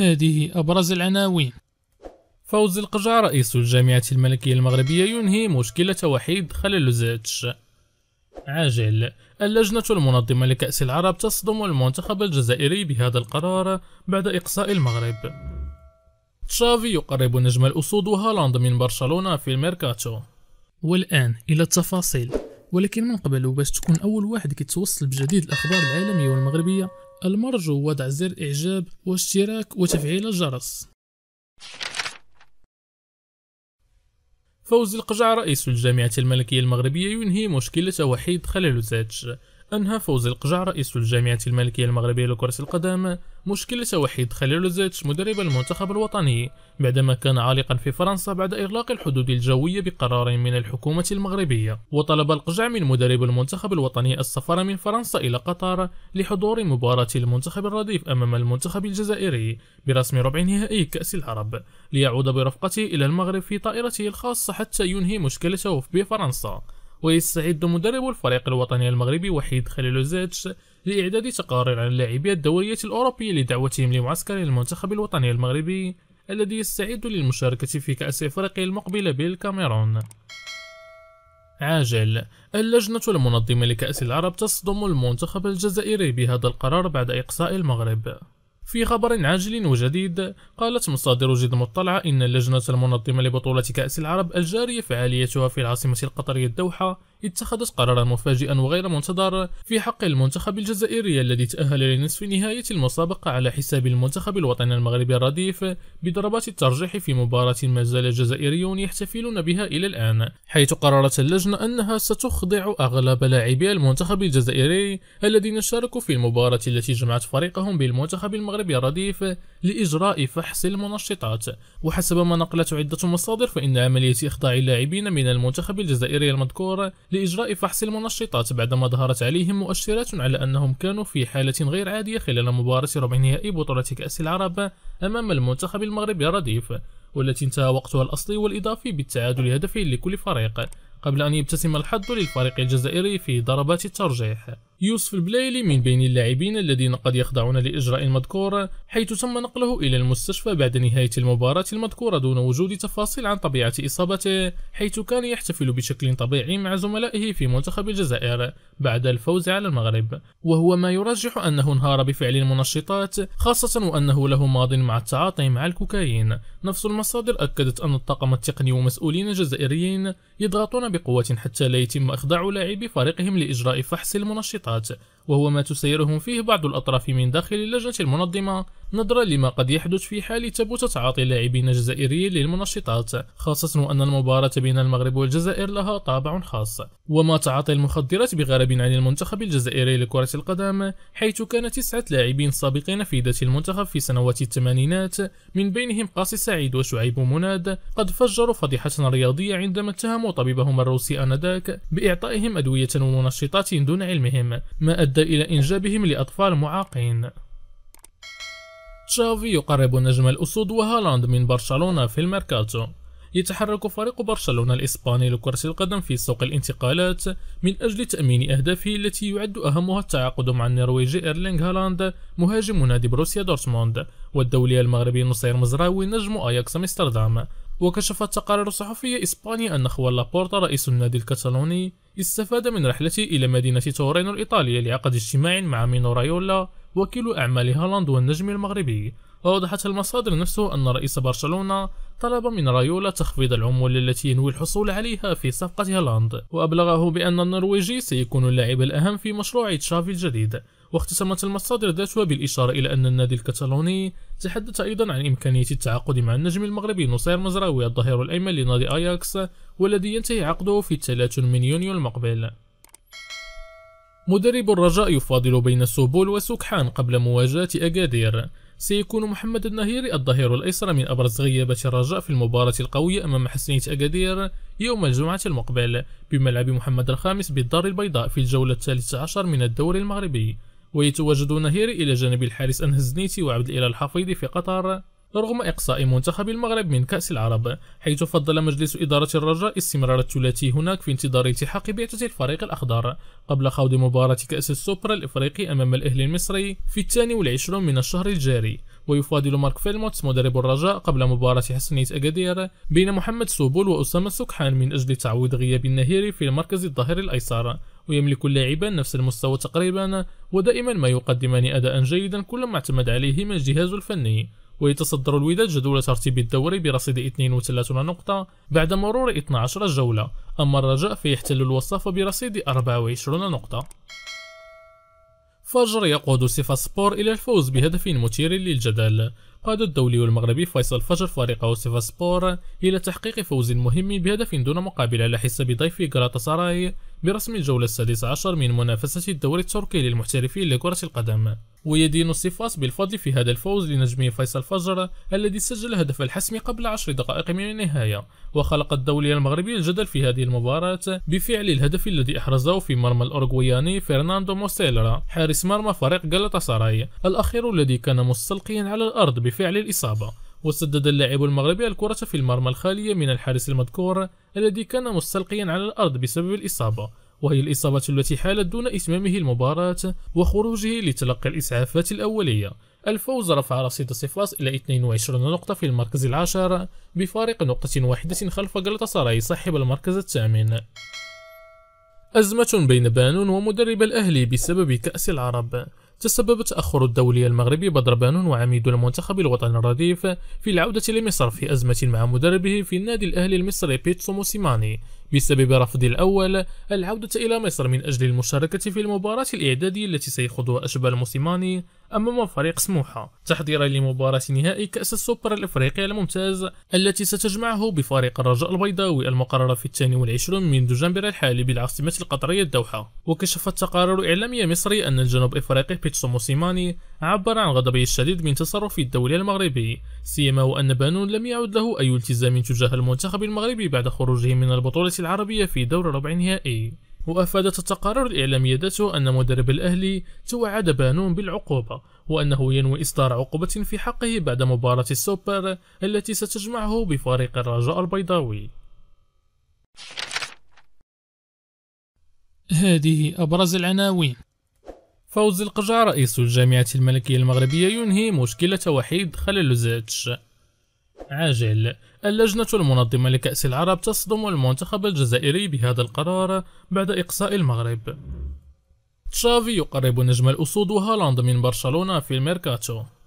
هذه أبرز العناوين فوز القجع رئيس الجامعة الملكية المغربية ينهي مشكلة وحيد خليل زيتش عاجل اللجنة المنظمة لكأس العرب تصدم المنتخب الجزائري بهذا القرار بعد إقصاء المغرب تشافي يقرب نجم الأسود وهالاند من برشلونة في الميركاتو والآن إلى التفاصيل ولكن من قبل باش تكون أول واحد كيتوصل بجديد الأخبار العالمية والمغربية المرجو وضع زر إعجاب واشتراك وتفعيل الجرس فوز القجع رئيس الجامعة الملكية المغربية ينهي مشكلة وحيد الزاج أنهى فوزي القجع رئيس الجامعة الملكية المغربية لكرة القدم مشكلة وحيد خليل زيتش مدرب المنتخب الوطني بعدما كان عالقا في فرنسا بعد إغلاق الحدود الجوية بقرار من الحكومة المغربية وطلب القجع من مدرب المنتخب الوطني السفر من فرنسا إلى قطر لحضور مباراة المنتخب الرديف أمام المنتخب الجزائري برسم ربع نهائي كأس العرب ليعود برفقته إلى المغرب في طائرته الخاصة حتى ينهي مشكلته بفرنسا ويستعد مدرب الفريق الوطني المغربي وحيد خليلوزيتش لإعداد تقارير عن لاعبي الدوريات الأوروبية لدعوتهم لمعسكر المنتخب الوطني المغربي الذي يستعد للمشاركة في كأس إفريقيا المقبلة بالكاميرون عاجل اللجنة المنظمة لكأس العرب تصدم المنتخب الجزائري بهذا القرار بعد إقصاء المغرب في خبر عاجل وجديد قالت مصادر جد مطلعة إن اللجنة المنظمة لبطولة كأس العرب الجارية فعاليتها في العاصمة القطرية الدوحة اتخذت قرارا مفاجئا وغير منتظر في حق المنتخب الجزائري الذي تأهل لنصف نهاية المسابقة على حساب المنتخب الوطني المغربي الرديف بضربات الترجيح في مباراة ما زال الجزائريون يحتفلون بها إلى الآن حيث قررت اللجنة أنها ستخضع أغلب لاعبي المنتخب الجزائري الذين شاركوا في المباراة التي جمعت فريقهم بالمنتخب المغربي الرديف لإجراء فحص المنشطات وحسب ما نقلته عدة مصادر فإن عملية إخضاع اللاعبين من المنتخب الجزائري المذكور لإجراء فحص المنشطات بعدما ظهرت عليهم مؤشرات على أنهم كانوا في حالة غير عادية خلال مباراة ربع نهائي بطولة كأس العرب أمام المنتخب المغربي الرديف والتي انتهى وقتها الأصلي والإضافي بالتعادل هدفين لكل فريق قبل أن يبتسم الحظ للفريق الجزائري في ضربات الترجيح يوسف البلايلي من بين اللاعبين الذين قد يخضعون لإجراء مذكور حيث تم نقله إلى المستشفى بعد نهاية المباراة المذكورة دون وجود تفاصيل عن طبيعة إصابته حيث كان يحتفل بشكل طبيعي مع زملائه في منتخب الجزائر بعد الفوز على المغرب وهو ما يرجح أنه انهار بفعل المنشطات خاصة وأنه له ماض مع التعاطي مع الكوكايين نفس المصادر أكدت أن الطاقم التقني ومسؤولين جزائريين يضغطون بقوة حتى لا يتم إخضاع لاعبي فريقهم لإجراء فحص المنشطات 儿子。وهو ما تسيره فيه بعض الأطراف من داخل اللجنة المنظمة نظرا لما قد يحدث في حال تبوت تعاطي اللاعبين الجزائريين للمنشطات خاصة أن المباراة بين المغرب والجزائر لها طابع خاص وما تعاطي المخدرات بغرب عن المنتخب الجزائري لكرة القدم حيث كان تسعة لاعبين سابقين في ذات المنتخب في سنوات الثمانينات من بينهم قاسي سعيد وشعيب مناد قد فجروا فضيحة رياضية عندما اتهموا طبيبهم الروسي آنذاك بإعطائهم أدوية ومنشطات دون علمهم ما أدى إلى إنجابهم لأطفال معاقين تشافي يقرب نجم الأسود وهالاند من برشلونة في الميركاتو يتحرك فريق برشلونة الإسباني لكرة القدم في سوق الانتقالات من أجل تأمين أهدافه التي يعد أهمها التعاقد مع النرويجي إيرلينغ هالاند مهاجم نادي بروسيا دورتموند والدولي المغربي نصير مزراوي نجم أياكس أمستردام وكشفت تقارير صحفية إسبانية أن خوان لابورتا رئيس النادي الكتالوني استفاد من رحلته إلى مدينة تورينو الإيطالية لعقد اجتماع مع مينو رايولا وكيل أعمال هالاند والنجم المغربي وأوضحت المصادر نفسه أن رئيس برشلونة طلب من رايولا تخفيض العمولة التي ينوي الحصول عليها في صفقة هالاند وأبلغه بأن النرويجي سيكون اللاعب الأهم في مشروع تشافي الجديد واختتمت المصادر ذاتها بالإشارة إلى أن النادي الكتالوني تحدث أيضا عن إمكانية التعاقد مع النجم المغربي نصير مزراوي الظهير الأيمن لنادي أياكس والذي ينتهي عقده في 3 من يونيو المقبل مدرب الرجاء يفاضل بين سوبول وسكحان قبل مواجهة أكادير سيكون محمد النهيري الظهير الأيسر من أبرز غيابة الرجاء في المباراة القوية أمام حسنية أكادير يوم الجمعة المقبل بملعب محمد الخامس بالدار البيضاء في الجولة الثالثة عشر من الدوري المغربي ويتواجد نهيري إلى جانب الحارس أنهزنيتي وعبد الإله الحفيظي في قطر رغم إقصاء منتخب المغرب من كأس العرب حيث فضل مجلس إدارة الرجاء استمرار الثلاثي هناك في انتظار التحاق بعثة الفريق الأخضر قبل خوض مباراة كأس السوبر الإفريقي أمام الأهلي المصري في الثاني والعشرون من الشهر الجاري ويفاضل مارك فيلموت مدرب الرجاء قبل مباراة حسنية أكادير بين محمد سوبول وأسامة سكحان من أجل تعويض غياب النهيري في المركز الظهير الأيسر ويملك اللاعبان نفس المستوى تقريبا ودائما ما يقدمان أداء جيدا كلما اعتمد عليهما الجهاز الفني ويتصدر الوداد جدول ترتيب الدوري برصيد 32 نقطة بعد مرور 12 جولة أما الرجاء فيحتل الوصافة برصيد 24 نقطة فجر يقود سيفا سبور إلى الفوز بهدف مثير للجدل قاد الدولي المغربي فيصل فجر فريقه سيفا سبور إلى تحقيق فوز مهم بهدف دون مقابل على حساب ضيف غلطة سراي برسم الجولة السادسة عشر من منافسة الدوري التركي للمحترفين لكرة القدم ويدين سيفاس بالفضل في هذا الفوز لنجم فيصل فجر الذي سجل هدف الحسم قبل عشر دقائق من النهاية وخلق الدولي المغربي الجدل في هذه المباراة بفعل الهدف الذي أحرزه في مرمى الأورغوياني فرناندو موسيلرا حارس مرمى فريق غالاتاساراي الأخير الذي كان مستلقيا على الأرض بفعل الإصابة وسدد اللاعب المغربي الكرة في المرمى الخالية من الحارس المذكور الذي كان مستلقيا على الأرض بسبب الإصابة وهي الإصابة التي حالت دون إتمامه المباراة وخروجه لتلقي الإسعافات الأولية الفوز رفع رصيد صفاص إلى 22 نقطة في المركز العاشر بفارق نقطة واحدة خلف سراي صاحب المركز الثامن أزمة بين بانون ومدرب الأهلي بسبب كأس العرب تسبب تأخر الدولي المغربي بدربان وعميد المنتخب الوطني الرديف في العودة لمصر في أزمة مع مدربه في النادي الأهلي المصري بيتسو موسيماني بسبب رفض الأول العودة إلى مصر من أجل المشاركة في المباراة الإعدادية التي سيخوضها أشبال موسيماني أمام فريق سموحة تحضيرا لمباراة نهائي كأس السوبر الإفريقي الممتاز التي ستجمعه بفريق الرجاء البيضاوي المقرر في 22 من دجنبر الحالي بالعاصمة القطرية الدوحة وكشفت تقارير إعلامية مصري أن الجنوب إفريقي بيتسو موسيماني عبر عن غضبه الشديد من تصرف الدولي المغربي سيما وأن بانون لم يعد له أي التزام تجاه المنتخب المغربي بعد خروجه من البطولة العربية في دور ربع نهائي وأفادت التقارير الإعلامية ذاته أن مدرب الأهلي توعد بانون بالعقوبة وأنه ينوي إصدار عقوبة في حقه بعد مباراة السوبر التي ستجمعه بفريق الرجاء البيضاوي هذه أبرز العناوين فوز القجع رئيس الجامعة الملكية المغربية ينهي مشكلة وحيد خلال خليلوزيتش عاجل اللجنة المنظمة لكأس العرب تصدم المنتخب الجزائري بهذا القرار بعد إقصاء المغرب تشافي يقرب نجم الأسود هالاند من برشلونة في الميركاتو